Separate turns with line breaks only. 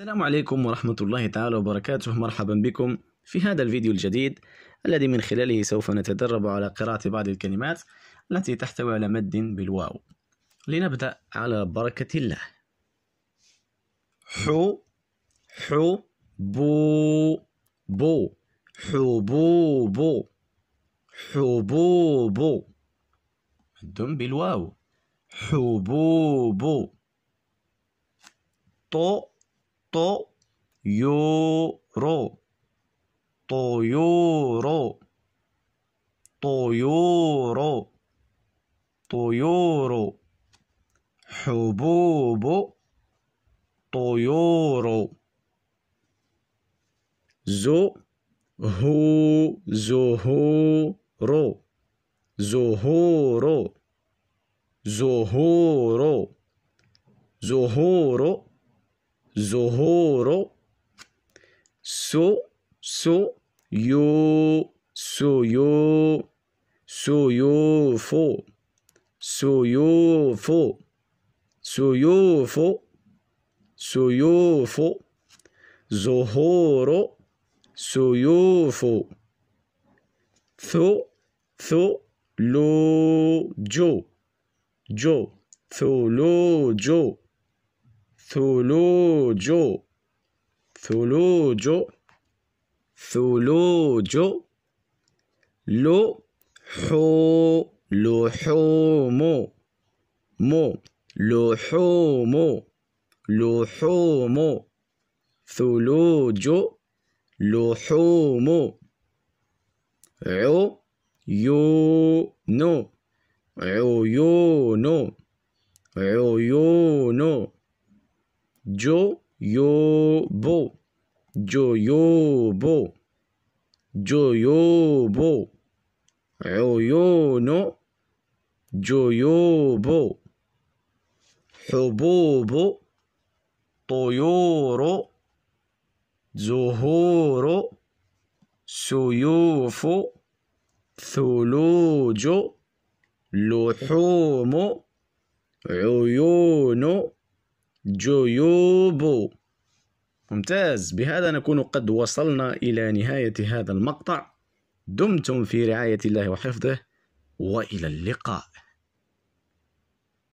السلام عليكم ورحمة الله تعالى وبركاته مرحبا بكم في هذا الفيديو الجديد الذي من خلاله سوف نتدرب على قراءة بعض الكلمات التي تحتوي على مد بالواو لنبدأ على بركة الله
حو حو بو بو حبوب حبوب مد
بالواو
حبوب طو طيورو طيورو طيورو طيورو حبوب طيورو زو هو زهورو زهورو زهورو زهورو زهور سو سو يو سيو سيوف سيوف سيوف سيوف زهور سيوف ثو ثو لو جو جو جو ثلوج ثلوج ثلوج لحو لحوم مو لحوم لحوم ثلوج لحوم عيون عيون عيون جو يوبو جو يوبو جو يوبو عيون جيوب حبوب طيور زهور سيوف ثلوج لحوم عيون جيوب
ممتاز بهذا نكون قد وصلنا إلى نهاية هذا المقطع
دمتم في رعاية الله وحفظه وإلى اللقاء